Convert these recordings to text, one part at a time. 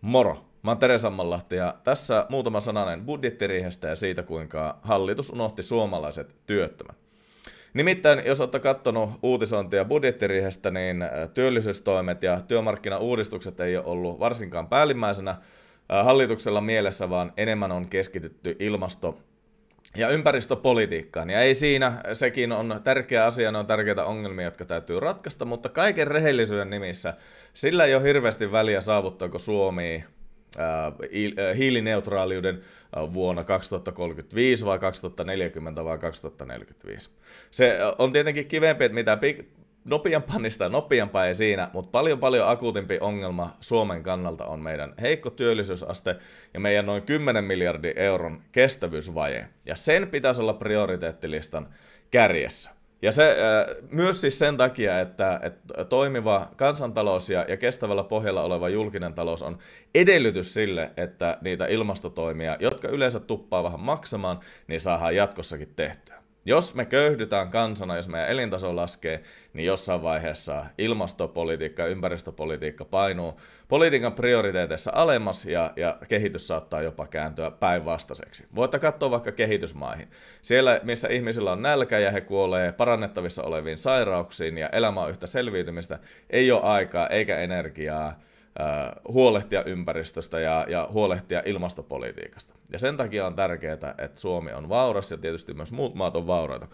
Moro! Mä oon Tere Sammanlahti ja tässä muutama sananen budjettiriihestä ja siitä, kuinka hallitus unohti suomalaiset työttömät. Nimittäin, jos olette katsonut uutisointia budjettiriihestä, niin äh, työllisyystoimet ja työmarkkinauudistukset ei ole ollut varsinkaan päällimmäisenä äh, hallituksella mielessä, vaan enemmän on keskitytty ilmasto- ja ympäristöpolitiikkaan. Ja ei siinä, sekin on tärkeä asia, ne on tärkeitä ongelmia, jotka täytyy ratkaista, mutta kaiken rehellisyyden nimissä sillä ei ole hirveästi väliä saavuttaako Suomi äh, äh, hiilineutraaliuden äh, vuonna 2035 vai 2040 vai 2045. Se on tietenkin kivempi, että mitä nopeampaa, niin sitä nopeampaa ei siinä, mutta paljon paljon akuutimpi ongelma Suomen kannalta on meidän heikko työllisyysaste ja meidän noin 10 miljardin euron kestävyysvaje. Ja sen pitäisi olla prioriteettilistan kärjessä. Ja se äh, myös siis sen takia, että, että toimiva kansantalous ja, ja kestävällä pohjalla oleva julkinen talous on edellytys sille, että niitä ilmastotoimia, jotka yleensä tuppaa vähän maksamaan, niin saadaan jatkossakin tehtyä jos me köyhdytään kansana, jos meidän elintaso laskee, niin jossain vaiheessa ilmastopolitiikka ja ympäristöpolitiikka painuu politiikan prioriteeteissa alemmas ja, ja kehitys saattaa jopa kääntyä päinvastaiseksi. Voitte katsoa vaikka kehitysmaihin. Siellä, missä ihmisillä on nälkä ja he kuolee parannettavissa oleviin sairauksiin ja elämä on yhtä selviytymistä, ei ole aikaa eikä energiaa huolehtia ympäristöstä ja, ja huolehtia ilmastopolitiikasta. Ja sen takia on tärkeää, että Suomi on vauras ja tietysti myös muut maat on vauraita.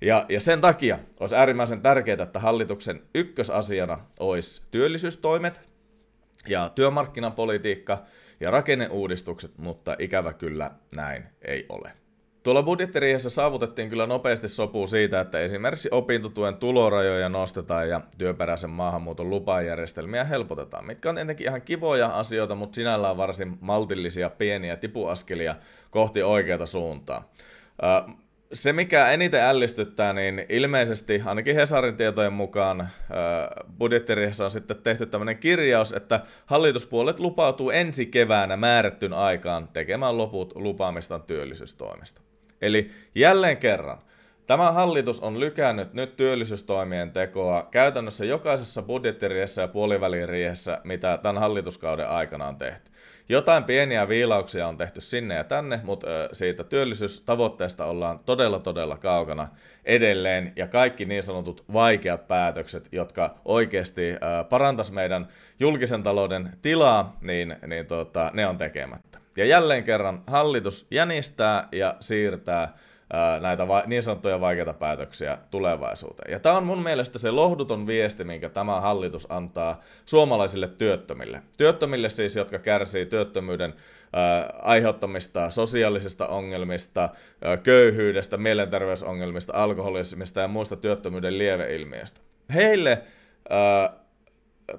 Ja, ja sen takia olisi äärimmäisen tärkeää, että hallituksen ykkösasiana olisi työllisyystoimet ja työmarkkinapolitiikka ja rakenneuudistukset, mutta ikävä kyllä näin ei ole. Tuolla budjettiriihessä saavutettiin kyllä nopeasti sopu siitä, että esimerkiksi opintotuen tulorajoja nostetaan ja työperäisen maahanmuuton lupajärjestelmiä helpotetaan, mitkä on tietenkin ihan kivoja asioita, mutta sinällään varsin maltillisia pieniä tipuaskelia kohti oikeata suuntaa. Se, mikä eniten ällistyttää, niin ilmeisesti ainakin Hesarin tietojen mukaan budjettiriihessä on sitten tehty tämmöinen kirjaus, että hallituspuolet lupautuu ensi keväänä määrättyn aikaan tekemään loput lupaamistaan työllisyystoimista. Eli jälleen kerran, Tämä hallitus on lykännyt nyt työllisyystoimien tekoa käytännössä jokaisessa budjettiriessä ja puoliväliriessä, mitä tämän hallituskauden aikana on tehty. Jotain pieniä viilauksia on tehty sinne ja tänne, mutta siitä työllisyystavoitteesta ollaan todella todella kaukana edelleen. Ja kaikki niin sanotut vaikeat päätökset, jotka oikeasti parantas meidän julkisen talouden tilaa, niin, niin tota, ne on tekemättä. Ja jälleen kerran hallitus jänistää ja siirtää näitä niin sanottuja vaikeita päätöksiä tulevaisuuteen. Ja tämä on mun mielestä se lohduton viesti, minkä tämä hallitus antaa suomalaisille työttömille. Työttömille siis, jotka kärsii työttömyyden aiheuttamista sosiaalisista ongelmista, köyhyydestä, mielenterveysongelmista, alkoholismista ja muista työttömyyden lieveilmiöistä. Heille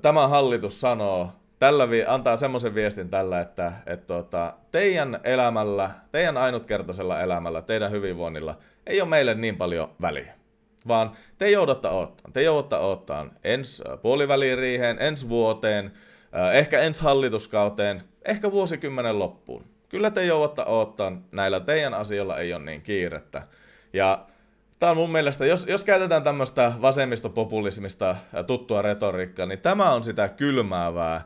tämä hallitus sanoo, tällä vi- antaa semmoisen viestin tällä, että et tota, teidän elämällä, teidän ainutkertaisella elämällä, teidän hyvinvoinnilla ei ole meille niin paljon väliä. Vaan te joudutte ottaa, Te joudutte ottaa ensi puoliväliriiheen, ensi vuoteen, äh, ehkä ensi hallituskauteen, ehkä vuosikymmenen loppuun. Kyllä te joudutte ottaa, näillä teidän asioilla ei ole niin kiirettä. Ja Tämä on mun mielestä, jos, jos käytetään tämmöistä vasemmistopopulismista äh, tuttua retoriikkaa, niin tämä on sitä kylmäävää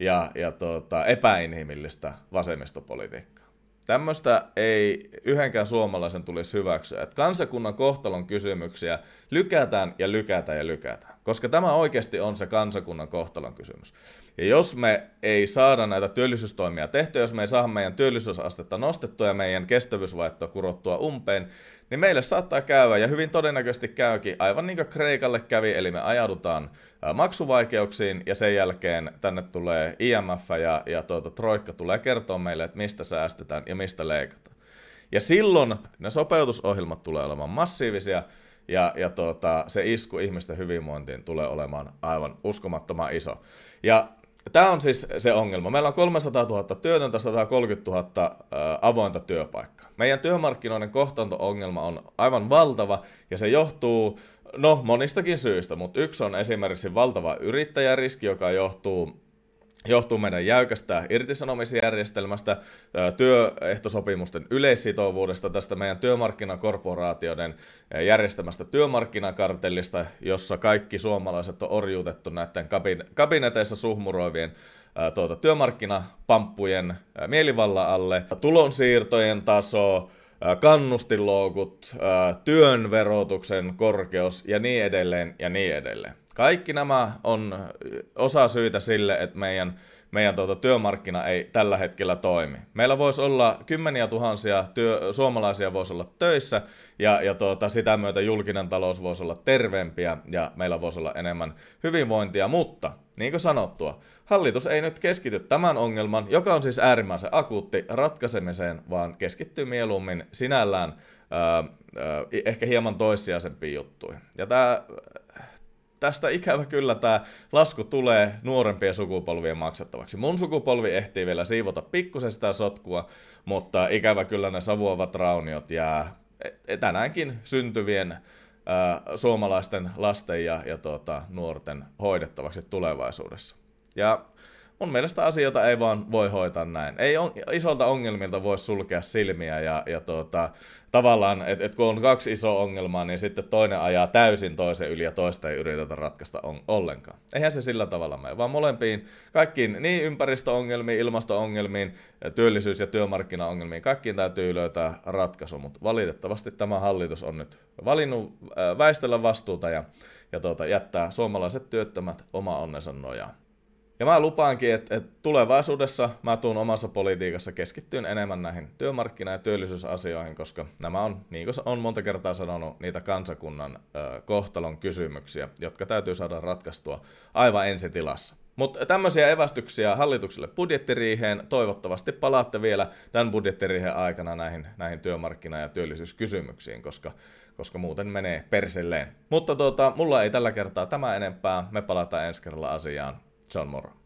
ja, ja tuota, epäinhimillistä vasemmistopolitiikkaa. Tämmöistä ei yhdenkään suomalaisen tulisi hyväksyä, että kansakunnan kohtalon kysymyksiä lykätään ja lykätään ja lykätään, koska tämä oikeasti on se kansakunnan kohtalon kysymys. Ja jos me ei saada näitä työllisyystoimia tehtyä, jos me ei saada meidän työllisyysastetta nostettua ja meidän kestävyysvaihtoa kurottua umpeen, niin meille saattaa käydä ja hyvin todennäköisesti käykin aivan niin kuin Kreikalle kävi, eli me ajaudutaan maksuvaikeuksiin ja sen jälkeen tänne tulee IMF ja, ja tuota, Troikka tulee kertoa meille, että mistä säästetään ja mistä leikataan. Ja silloin ne sopeutusohjelmat tulee olemaan massiivisia ja, ja tuota, se isku ihmisten hyvinvointiin tulee olemaan aivan uskomattoman iso. Ja tämä on siis se ongelma. Meillä on 300 000 työtöntä, 130 000 avointa työpaikkaa. Meidän työmarkkinoiden kohtaanto-ongelma on aivan valtava ja se johtuu no, monistakin syistä, mutta yksi on esimerkiksi valtava yrittäjäriski, joka johtuu johtuu meidän jäykästä irtisanomisjärjestelmästä, työehtosopimusten yleissitovuudesta, tästä meidän työmarkkinakorporaatioiden järjestämästä työmarkkinakartellista, jossa kaikki suomalaiset on orjuutettu näiden kabineteissa suhmuroivien tuota, työmarkkinapamppujen mielivalla alle, tulonsiirtojen taso, kannustiloukut, työn verotuksen korkeus ja niin edelleen ja niin edelleen. Kaikki nämä on osa syitä sille, että meidän, meidän tuota, työmarkkina ei tällä hetkellä toimi. Meillä voisi olla kymmeniä tuhansia työ, suomalaisia voisi olla töissä ja, ja tuota, sitä myötä julkinen talous voisi olla terveempiä ja meillä voisi olla enemmän hyvinvointia, mutta niin kuin sanottua, hallitus ei nyt keskity tämän ongelman, joka on siis äärimmäisen akuutti, ratkaisemiseen, vaan keskittyy mieluummin sinällään ää, ää, ehkä hieman toissijaisempiin juttuihin. Ja tämä tästä ikävä kyllä tämä lasku tulee nuorempien sukupolvien maksettavaksi. Mun sukupolvi ehtii vielä siivota pikkusen sitä sotkua, mutta ikävä kyllä ne savuavat rauniot jää e- e- tänäänkin syntyvien suomalaisten lasten ja, ja tuota, nuorten hoidettavaksi tulevaisuudessa. Ja mun mielestä asioita ei vaan voi hoitaa näin. Ei on, isolta ongelmilta voi sulkea silmiä ja, ja tuota, tavallaan, että et kun on kaksi isoa ongelmaa, niin sitten toinen ajaa täysin toisen yli ja toista ei yritetä ratkaista on, ollenkaan. Eihän se sillä tavalla mene, vaan molempiin, kaikkiin niin ympäristöongelmiin, ilmastoongelmiin, työllisyys- ja työmarkkinaongelmiin, kaikkiin täytyy löytää ratkaisu, mutta valitettavasti tämä hallitus on nyt valinnut äh, väistellä vastuuta ja, ja tuota, jättää suomalaiset työttömät oma onnensa nojaan. Ja mä lupaankin, että, että tulevaisuudessa mä tuun omassa politiikassa keskittyyn enemmän näihin työmarkkina- ja työllisyysasioihin, koska nämä on, niin kuin on monta kertaa sanonut, niitä kansakunnan ö, kohtalon kysymyksiä, jotka täytyy saada ratkaistua aivan ensitilassa. Mutta tämmöisiä evästyksiä hallitukselle budjettiriiheen. Toivottavasti palaatte vielä tämän budjettiriihen aikana näihin, näihin työmarkkina- ja työllisyyskysymyksiin, koska, koska muuten menee perselleen. Mutta tuota, mulla ei tällä kertaa tämä enempää. Me palataan ensi kerralla asiaan. Se on moro.